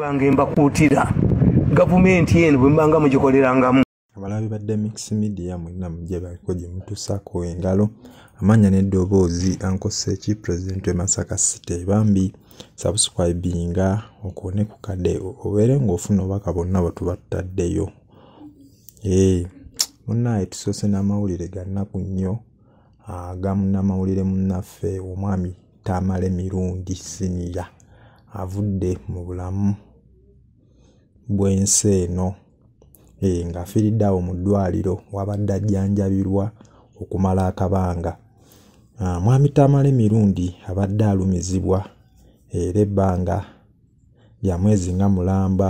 bange mbakuutira gavumenti eno bwe mbanga mugikolerangamu abalabi badde mix media mulina mujebaliko gemutusako engalo amanya neddoboozi ankoseki purezidenti wemasaka city e bambi sabusikwaibinga okuone ku kadde obeere ngaofuna obaka bonna bwetubattaddeyo munaye tusoose n'amawulire gannaku nnyo agamunamawulire munnaffe omwami taamale mirundi siniya avudde mu bulamu bw'ensi eno eh, ng'afiiridde awo mu ddwaliro wabadde ajjanjabirwa okumala akabanga ah, mwami tamala emirundi abadde alumizibwa era eh, ebbanga lya mwezi nga mulamba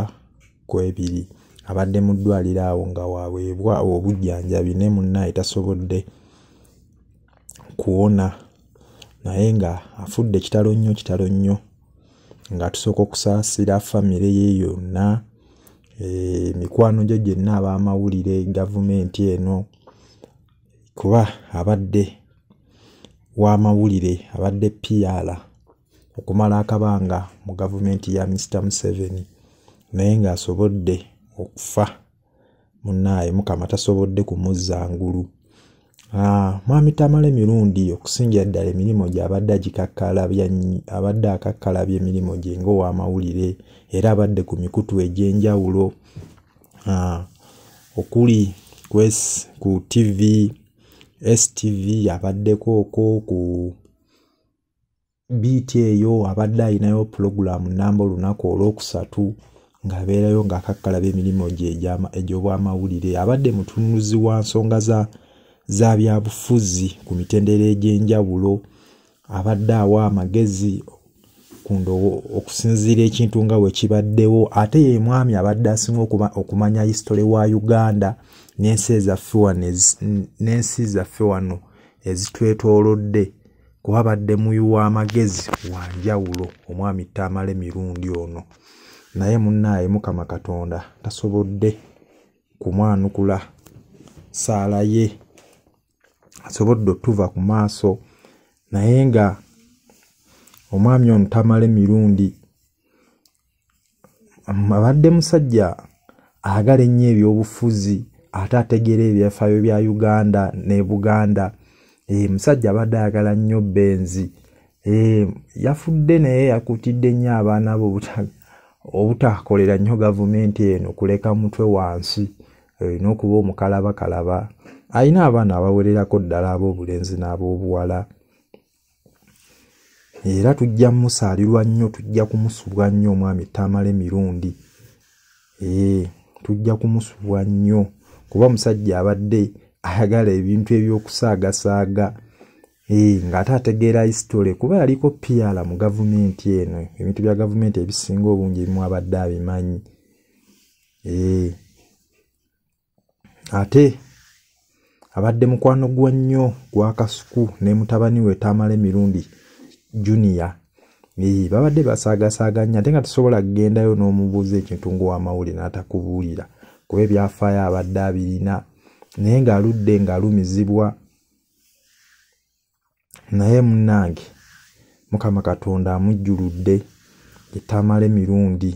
ku ebiri abadde mu ddwaliro awo nga waweebwa obujjanjabi ne munaye tasobodde kuwona naye nga afudde kitalo nnyo kitalo nnyo nga tusooka okusaasira famire ye yonna Eh, mikwano gye gyonna abamawulire gavumenti eno kuba abadde wamawulire abadde pr okumala akabanga mu gavumenti ya mr museveni naye ngaasobodde okufa munaaye mukama tasobodde kumuzza ngulu Ah, mwami tamala emirundi okusingira ddala emirimu gye abadde agikakkalabya abadde akakkalabya emirimu gye ngaowamawulire era abadde ku mikutu egyenjawulo ah, okuli kwes ku tv stv abaddeko okwo ku biiti eyo abadde ayinayo pulogulaamu namba olunaku olwokusatu ngaabeerayo ng'akakkalaba emirimu gye egy'obwamawulire abadde mutunuzi wa nsonga za zabyabufuzi ku mitendera egyenjawulo abadde awa amagezi okusinziira ekintu nga wekibaddewo ate ye mwami abadde asinga okumanya histole wa uganda n'ensi zaffe wano ezitwetolodde kuba badde muyi w'amagezi wanjawulo omwami taamala emirundi ono naye munaaye mukama katonda tasobodde kumwanukula saala ye asobodde otuva ku maaso naye nga omwami ono tamala emirundi abadde musajja agala ennyo ebyobufuzi ate ategeera ebyafaayo bya uganda ne buganda e, musajja abadde ayagala nnyo benzi e, eh, yafudde naye yakutidde nnyo abaana be obutakolera nnyo gavumenti eno kuleka mutwe wansi olina eh, e, okuba omukalabakalaba alina abaana abawererako ddala ab'obulenzi n'ab'obuwala era tujja mmusaalirwa nnyo tujja kumusubwa nnyo omwami taamala emirundi ee tujja kumusubwa nnyo kuba omusajja abadde ayagala ebintu ebyokusaagasaaga ee ng'ate ategeera histole kuba yaliko piala mu gavumenti eno ebintu bya gavumenti ebisinga obungi ebimu abadde abimanyi ee ate abadde mukwano gwa nnyo gwa kasuku ne mutabani we tamala emirundi junia ee babadde basaagasaaganya ate nga tusobola kugendayo n'omubuuza ekintu ngaowamawule n'atakubuulira kuba ebyafaayo abadde abirina naye ng'aludde ng'alumizibwa naye munnange mukama katonda amujjuludde etamala emirundi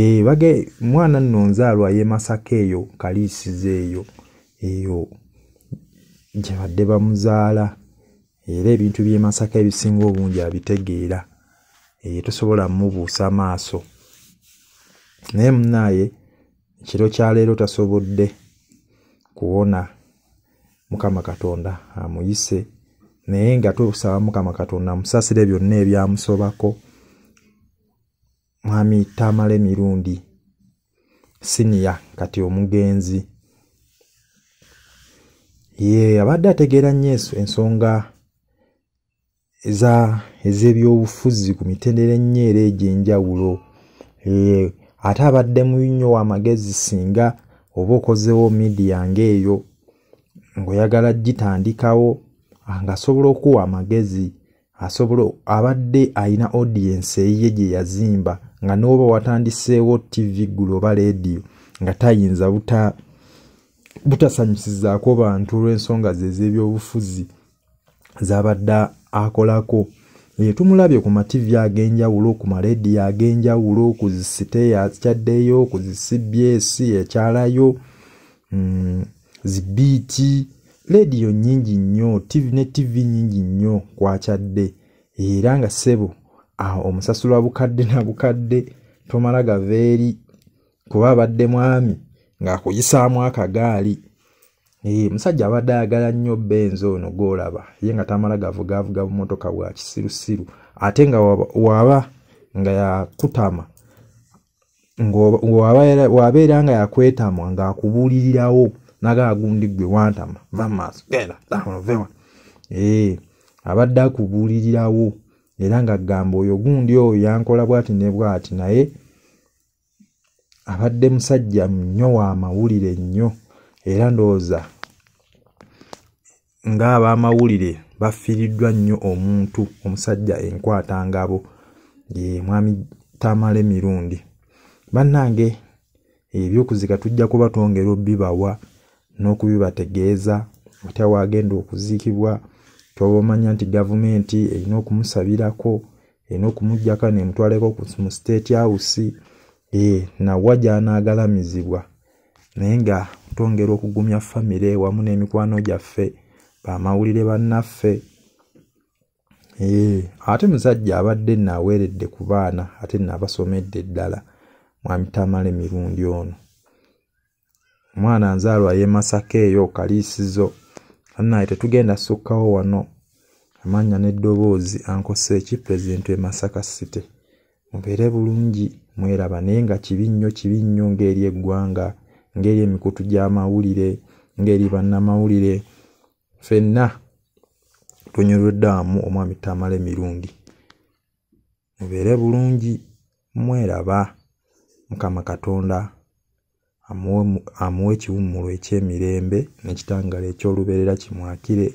ee bage mwana nno nzaalwa yemasaka eyo kaliisiza eyo eyo gyebadde bamuzaala era ebintu by'e masaka ebisinga obungi abitegeera eyo tosobola mubuusa maaso naye munaaye ekiro kya leero tasobodde kuwona mukama katonda amuyise naye nga tusaba mukama katonda musasire byonna ebyamusobako mwami taamala emirundi siniya kati omugenzi ye abadde ategeera nnyo ensonga ez'ebyobufuzi ku mitendera ennyo era egy'enjawulo ate abadde munyo wa magezi singa oba okozewo midiya ng'eyo ngaoyagala gitandikawo ngaasobola okuwa amagezi asobola abadde ayina audiyensi eyiye gye yazimba nga n'oba watandiseewo tv gulo oba leediyo nga tayinza butaa butasanyusizaako bantu olw'ensonga zezebyobufuzi zabadde akolako e tumulabye ku mativi ag'enjawulo ku malediyo ag'enjawulo ku zisiteya kyaddeyo ku zi cbs ekyalayo mm, zibiiti lediyo nyingi nnyo ne tivi nyingi nnyo kwakyadde era nga ssebo omusasulwa bukadde na bukadde tomala gava eri kuba abadde mwami ng'akuyisaamu akagaali musajja abadde ayagala nnyo benzi ono golaba ye nga tamala gavugaavuga bumotoka bwa kisirusiru ate nga waba nga yakutama wabeera nga yakwetama ngaakubulirirawo nagala gundi gwe wantama vamaaso genda tanovewa abadde akubulirirawo era nga agamba oyo gundi oyo yankola bwati ne bwati naye abadde musajja nnyo wa mawulire nnyo era ndowooza ng'abaamawulire bafiiriddwa nnyo omuntu omusajja enkwatangabo ye mwami tamala emirundi bannange ebyokuzika tujja kuba twongera obibawa n'okubibategeeza atya waagenda okuziikibwa twoba omanya nti gavumenti erina okumusabirako erina okumugjako neemutwaleko mu state house Eh, nawa gyanaagalamizibwa naye nga tongera okugumya famire wamu n'emikwano gyaffe bamawulire bannaffe eh, ate muzajja abadde naaweeredde ku baana ate naabasomedde eddala mwamitamala emirundi ono omwana nzaalwa yemasaka eyo kaliisizo anaye tetugenda sukkawo wano amanya n'eddoboozi ankose ekipresidenti emasaka site mubeere bulungi mweraba naye nga kibi nnyo kibi nnyo ngeri eggwanga ngeri emikutu gy'amawulire ngeri bannamawulire fenna tunyolweddaamu omwami tamala emirundi mubeere bulungi mweraba mukama katonda amuwe ekiwummulo eky'emirembe n'ekitangalo eky'olubeerera kimwakire